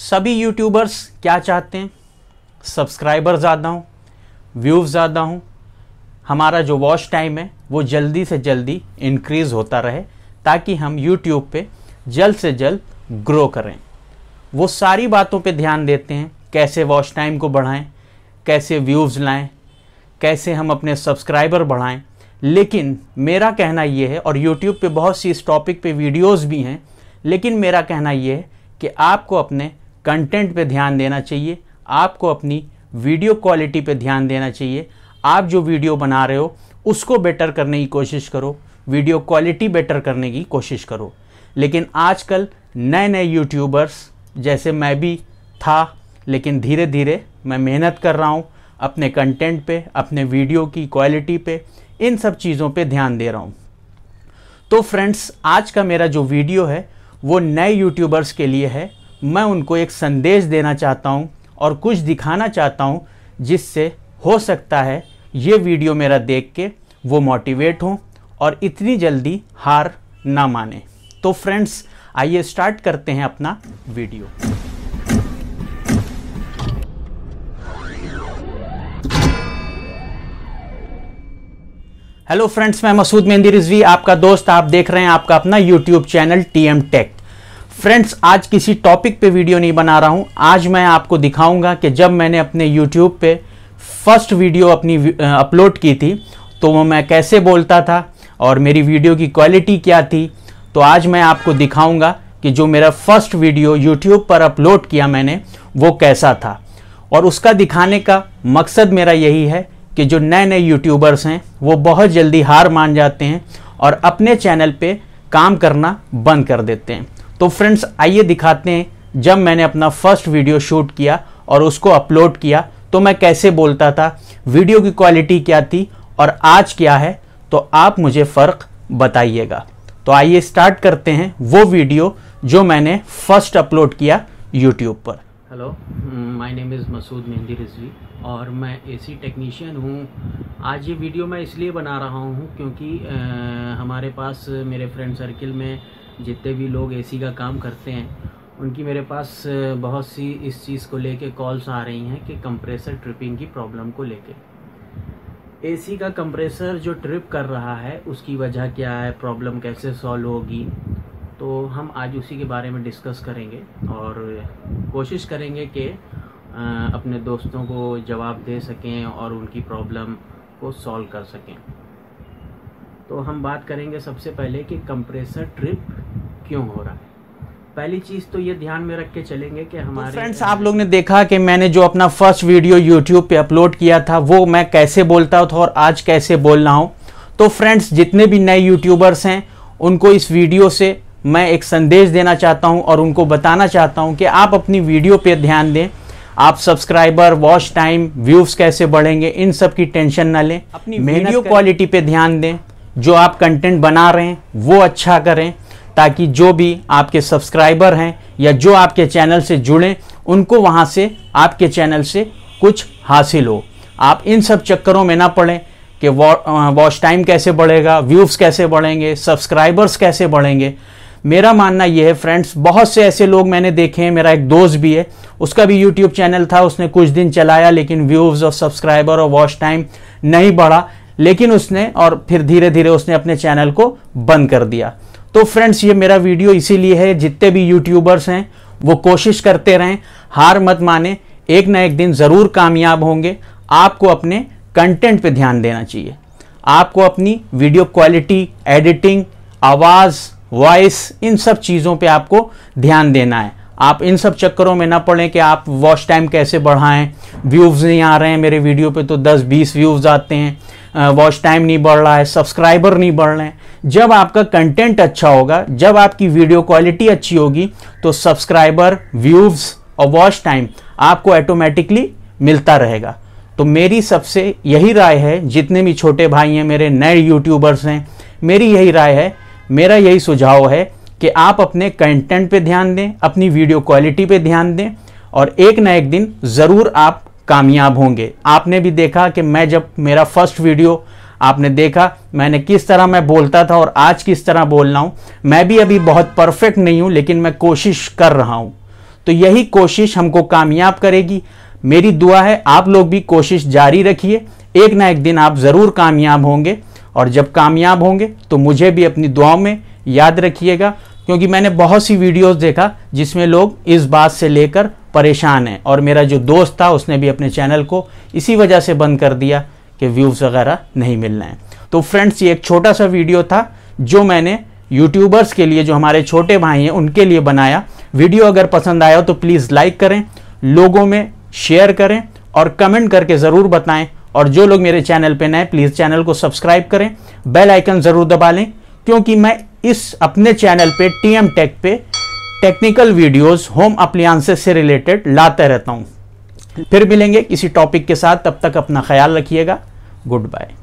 सभी यूट्यूबर्स क्या चाहते हैं सब्सक्राइबर ज़्यादा हों व्यूज़ ज़्यादा हों हमारा जो वॉच टाइम है वो जल्दी से जल्दी इंक्रीज़ होता रहे ताकि हम यूट्यूब पे जल्द से जल्द ग्रो करें वो सारी बातों पे ध्यान देते हैं कैसे वॉच टाइम को बढ़ाएं कैसे व्यूज़ लाएं कैसे हम अपने सब्सक्राइबर बढ़ाएं लेकिन मेरा कहना ये है और यूट्यूब पे बहुत सी इस टॉपिक पे वीडियोस भी हैं लेकिन मेरा कहना ये है कि आपको अपने कंटेंट पे ध्यान देना चाहिए आपको अपनी वीडियो क्वालिटी पे ध्यान देना चाहिए आप जो वीडियो बना रहे हो उसको बेटर करने की कोशिश करो वीडियो क्वालिटी बेटर करने की कोशिश करो लेकिन आजकल नए नए यूट्यूबर्स जैसे मैं भी था लेकिन धीरे धीरे मैं मेहनत कर रहा हूँ अपने कंटेंट पे अपने वीडियो की क्वालिटी पे इन सब चीज़ों पे ध्यान दे रहा हूँ तो फ्रेंड्स आज का मेरा जो वीडियो है वो नए यूट्यूबर्स के लिए है मैं उनको एक संदेश देना चाहता हूँ और कुछ दिखाना चाहता हूँ जिससे हो सकता है ये वीडियो मेरा देख के वो मोटिवेट हों और इतनी जल्दी हार ना माने तो फ्रेंड्स आइए स्टार्ट करते हैं अपना वीडियो हेलो फ्रेंड्स मैं मसूद मेहंदी रिजवी आपका दोस्त आप देख रहे हैं आपका अपना YouTube channel T M tech friends आज किसी टॉपिक पे वीडियो नहीं बना रहा हूँ आज मैं आपको दिखाऊंगा कि जब मैंने अपने यूट्यूब पे फर्स्ट वीडियो अपनी अपलोड की थी तो वो मैं कैसे बोलता था और मेरी वीडियो की क्वालिटी क्या थी तो आज मैं आपको दिखाऊंगा कि जो मेरा फर्स्ट वीडियो यूट्यूब पर अपलोड किया मैंने वो कैसा था और उसका दिखाने का मकसद मेरा यही है कि जो नए नए यूट्यूबर्स हैं वो बहुत जल्दी हार मान जाते हैं और अपने चैनल पे काम करना बंद कर देते हैं तो फ्रेंड्स आइए दिखाते हैं जब मैंने अपना फर्स्ट वीडियो शूट किया और उसको अपलोड किया तो मैं कैसे बोलता था वीडियो की क्वालिटी क्या थी और आज क्या है तो आप मुझे फ़र्क बताइएगा तो आइए स्टार्ट करते हैं वो वीडियो जो मैंने फर्स्ट अपलोड किया यूट्यूब पर hello my name is Masood Mehndi Rizvi और मैं एसी टेक्नीशियन हूँ आज ये वीडियो मैं इसलिए बना रहा हूँ क्योंकि आ, हमारे पास मेरे फ्रेंड सर्किल में जितने भी लोग एसी का काम करते हैं उनकी मेरे पास बहुत सी इस चीज़ को लेके कॉल्स आ रही हैं कि कंप्रेसर ट्रिपिंग की प्रॉब्लम को लेके एसी का कंप्रेसर जो ट्रिप कर रहा है उसकी वजह क्या है प्रॉब्लम कैसे सॉल्व होगी तो हम आज उसी के बारे में डिस्कस करेंगे और कोशिश करेंगे कि अपने दोस्तों को जवाब दे सकें और उनकी प्रॉब्लम को सॉल्व कर सकें तो हम बात करेंगे सबसे पहले कि कंप्रेसर ट्रिप क्यों हो रहा है पहली चीज तो ये ध्यान में रख के चलेंगे कि तो हमारे तो फ्रेंड्स आप लोग ने देखा कि मैंने जो अपना फर्स्ट वीडियो यूट्यूब पे अपलोड किया था वो मैं कैसे बोलता था और आज कैसे बोल रहा हूँ तो फ्रेंड्स जितने भी नए यूट्यूबर्स हैं उनको इस वीडियो से मैं एक संदेश देना चाहता हूं और उनको बताना चाहता हूं कि आप अपनी वीडियो पे ध्यान दें आप सब्सक्राइबर वॉच टाइम व्यूज़ कैसे बढ़ेंगे इन सब की टेंशन ना लें अपनी वीडियो क्वालिटी पे ध्यान दें जो आप कंटेंट बना रहे हैं वो अच्छा करें ताकि जो भी आपके सब्सक्राइबर हैं या जो आपके चैनल से जुड़ें उनको वहाँ से आपके चैनल से कुछ हासिल हो आप इन सब चक्करों में ना पड़ें कि वॉच टाइम कैसे बढ़ेगा व्यूज़ कैसे बढ़ेंगे सब्सक्राइबर्स कैसे बढ़ेंगे मेरा मानना यह है फ्रेंड्स बहुत से ऐसे लोग मैंने देखे हैं मेरा एक दोस्त भी है उसका भी यूट्यूब चैनल था उसने कुछ दिन चलाया लेकिन व्यूज़ और सब्सक्राइबर और वॉच टाइम नहीं बढ़ा लेकिन उसने और फिर धीरे धीरे उसने अपने चैनल को बंद कर दिया तो फ्रेंड्स ये मेरा वीडियो इसीलिए है जितने भी यूट्यूबर्स हैं वो कोशिश करते रहें हार मत माने एक ना एक दिन ज़रूर कामयाब होंगे आपको अपने कंटेंट पे ध्यान देना चाहिए आपको अपनी वीडियो क्वालिटी एडिटिंग आवाज़ वॉइस इन सब चीज़ों पे आपको ध्यान देना है आप इन सब चक्करों में ना पड़ें कि आप वॉच टाइम कैसे बढ़ाएं व्यूज़ नहीं आ रहे हैं मेरे वीडियो पे तो 10-20 व्यूज़ आते हैं वॉच टाइम नहीं बढ़ रहा है सब्सक्राइबर नहीं बढ़ रहे हैं जब आपका कंटेंट अच्छा होगा जब आपकी वीडियो क्वालिटी अच्छी होगी तो सब्सक्राइबर व्यूज़ और वॉच टाइम आपको ऑटोमेटिकली मिलता रहेगा तो मेरी सबसे यही राय है जितने भी छोटे भाई हैं मेरे नए यूट्यूबर्स हैं मेरी यही राय है मेरा यही सुझाव है कि आप अपने कंटेंट पे ध्यान दें अपनी वीडियो क्वालिटी पे ध्यान दें और एक ना एक दिन ज़रूर आप कामयाब होंगे आपने भी देखा कि मैं जब मेरा फर्स्ट वीडियो आपने देखा मैंने किस तरह मैं बोलता था और आज किस तरह बोल रहा हूँ मैं भी अभी बहुत परफेक्ट नहीं हूँ लेकिन मैं कोशिश कर रहा हूँ तो यही कोशिश हमको कामयाब करेगी मेरी दुआ है आप लोग भी कोशिश जारी रखिए एक ना एक दिन आप ज़रूर कामयाब होंगे और जब कामयाब होंगे तो मुझे भी अपनी दुआओं में याद रखिएगा क्योंकि मैंने बहुत सी वीडियोस देखा जिसमें लोग इस बात से लेकर परेशान है और मेरा जो दोस्त था उसने भी अपने चैनल को इसी वजह से बंद कर दिया कि व्यूज़ वगैरह नहीं मिल रहे हैं तो फ्रेंड्स ये एक छोटा सा वीडियो था जो मैंने यूट्यूबर्स के लिए जो हमारे छोटे भाई हैं उनके लिए बनाया वीडियो अगर पसंद आया हो तो प्लीज़ लाइक करें लोगों में शेयर करें और कमेंट करके ज़रूर बताएं और जो लोग मेरे चैनल पर नए प्लीज़ चैनल को सब्सक्राइब करें बेल आइकन ज़रूर दबा लें क्योंकि मैं इस अपने चैनल पे टी एम टेक पे टेक्निकल वीडियोस होम अप्लियांसेस से रिलेटेड लाते रहता हूँ फिर मिलेंगे किसी टॉपिक के साथ तब तक अपना ख्याल रखिएगा गुड बाय